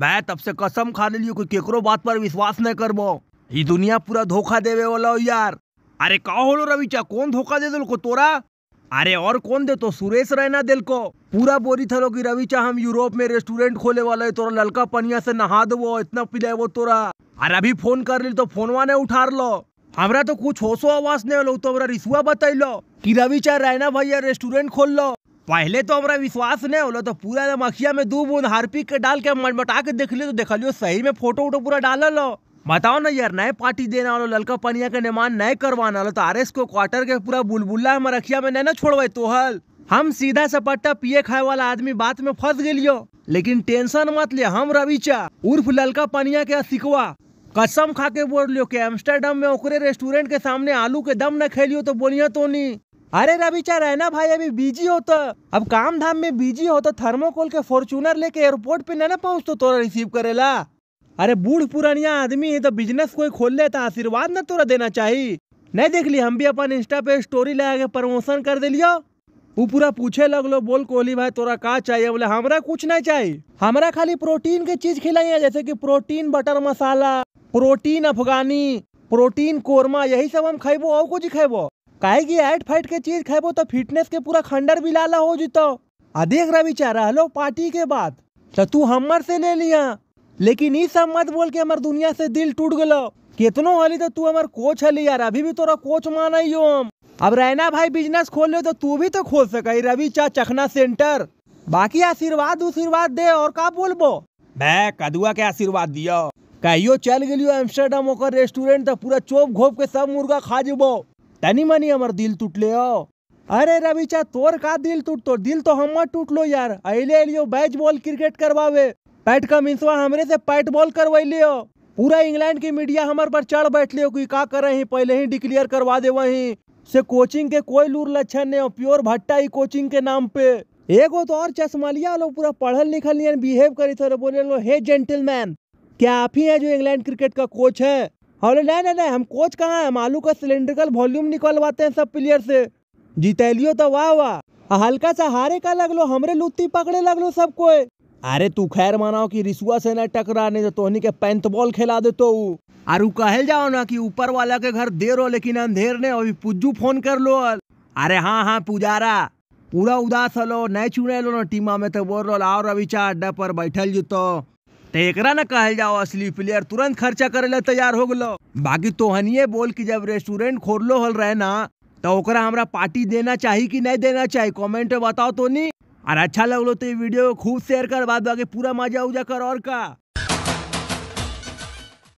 मैं तब से कसम खा ले कोई केकरो बात पर विश्वास नहीं करबो ये दुनिया पूरा धोखा देवे वाला हो यार अरे हो लो रविचा कौन धोखा दे दिल को तोरा अरे और कौन दे तो सुरेश रैना दिल को पूरा बोरी थलो की रविचा हम यूरोप में रेस्टोरेंट खोले वाला है तोरा ललका पनिया से नहा दो इतना वो तोरा अरे अभी फोन कर ली तो फोन वाने उठार लो हमारा तो कुछ होशो आवाज नहीं लो तो हमरा रिसुआ बतैलो की रविचा रैना भैया रेस्टोरेंट खोल लो पहले तो हमारा विश्वास नहीं होलो तो पूरा एकदम अखिया में दू बूंद हार्पिक के डाल के मटमटा के देख लियो तो लियो सही में फोटो वोटो पूरा डाल लो बताओ ना यार नए पार्टी देना वालो ललका पनिया के निर्माण नए करवाना लो तो आर को क्वार्टर के पूरा बुलबुल्ला हमारे रखिया में नहीं ना छोड़वाई तोहल हम सीधा सपट्टा पिए खाए वाला आदमी बात में फंस गलियो लेकिन टेंशन मत ले हम रविचा उर्फ ललका पनिया के सिकवा कसम खा के बोल लियो कि एम्स्टरडम में ओकरे रेस्टोरेंट के सामने आलू के दम न खेलियो तो बोलिया तो नहीं अरे है ना भाई अभी बिजी हो तो अब काम धाम में बिजी हो तो थर्मोकोल के फॉर्चूनर लेके एयरपोर्ट पे ना पहुँच तो तोरा रिसीव करेला अरे बूढ़ पुरानिया आदमी है तो बिजनेस कोई खोल लेता तो आशीर्वाद ना तोरा देना चाहिए नहीं देख ली हम भी अपन इंस्टा पे स्टोरी लगा के प्रमोशन कर दिलियो वो पूरा पूछे लो बोल कोहली भाई तोरा का चाहिए बोले हमारा कुछ नहीं चाहिए हमारा खाली प्रोटीन के चीज है जैसे कि protein butter masala protein Afghani protein korma यही सब हम खेबो और कुछ खेबो काहे की ऐट फाइट के चीज खेबो तो फिटनेस के पूरा खंडर भी लाला हो जितो आ देख रहा बेचारा हेलो पार्टी के बाद तो तू हमर से ले लिया लेकिन ई सब मत बोल के हमार दुनिया से दिल टूट गलो कितनो हली तो तू हमार कोच हली यार अभी भी तोरा कोच माना ही हम अब रैना भाई बिजनेस खोल ले तो तू भी तो खोल सके रवि चा चखना सेंटर बाकी आशीर्वाद उशीर्वाद दे और का बोलबो मैं कदुआ के आशीर्वाद दियो कहियो चल गलियो एम्स्टर्डम ओकर रेस्टोरेंट तो पूरा चोप घोप के सब मुर्गा खा जबो तनी मनी हमार दिल टूटले हो अरे रविचा तोर का दिल तो दिल तो टूट लो यार अले अलियो बैच बॉल क्रिकेट करवावे पैट का मिसवा हमरे से पैट बॉल करवा लियो पूरा इंग्लैंड की मीडिया हमारे पर चढ़ बैठले हो कि का कर रहे पहले ही डिक्लेयर करवा दे वही से कोचिंग के कोई लूर लक्षण नहीं हो प्योर भट्टा ही कोचिंग के नाम पे एगो तो और चश्मलिया लोग पूरा पढ़ल लिखल बिहेव करी थे बोले लो हे जेंटलमैन क्या आप ही हैं जो इंग्लैंड क्रिकेट का कोच है अरे नहीं नहीं नहीं हम कोच कहाँ हैं हम आलू का सिलेंड्रिकल वॉल्यूम निकलवाते हैं सब प्लेयर से जीतैलियो तो वाह वाह हल्का सा हारे का लगलो हमरे लुत्ती पकड़े लगलो सबको अरे तू खैर मानाओ कि रिसुआ से न टकरा नहीं तो के पैंत बॉल खिला दे तो और ऊ कहल जाओ ना कि ऊपर वाला के घर देर हो लेकिन अंधेर ने अभी पुज्जू फोन कर लो अरे हाँ हाँ पुजारा पूरा उदास हलो नहीं चुने लो ना टीमा में तो बोल रहा और अभी चार अड्डा पर बैठल जुतो तो एक न कहल जाओ असली प्लेयर तुरंत खर्चा करे ला तैयार हो गलो बाकी तोहनिये बोल कि जब रेस्टोरेंट खोलो हल रहे ना तो ओकरा हमरा पार्टी देना चाहिए कि नहीं देना चाहिए कमेंट में बताओ तो नहीं और अच्छा लगलो तो ये वीडियो खूब शेयर कर बाद बाकी पूरा मजा उजा कर और का